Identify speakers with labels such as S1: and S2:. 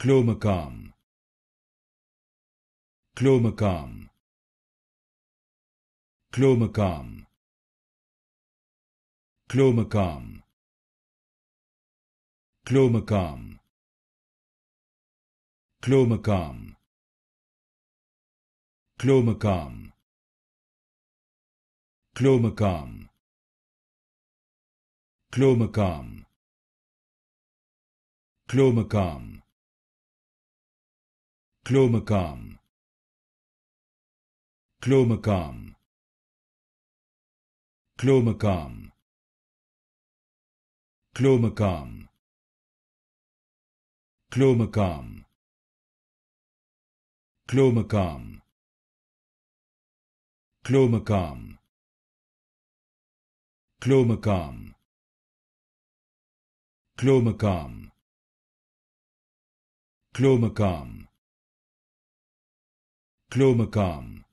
S1: Chlomacom. Chlomacom. Chlomacom. Chlomacom. Chlomacom. Chlomacom. Chlomacom. Chlomacom. Chlomacom. Chlomacom. Chlomacom. Chlomacom. Chlomacom. Chlomacom. Chlomacom. Chlomacom. Chlomacom. Chlomacom. Chlomacom. Chlomacom. Chlomacom.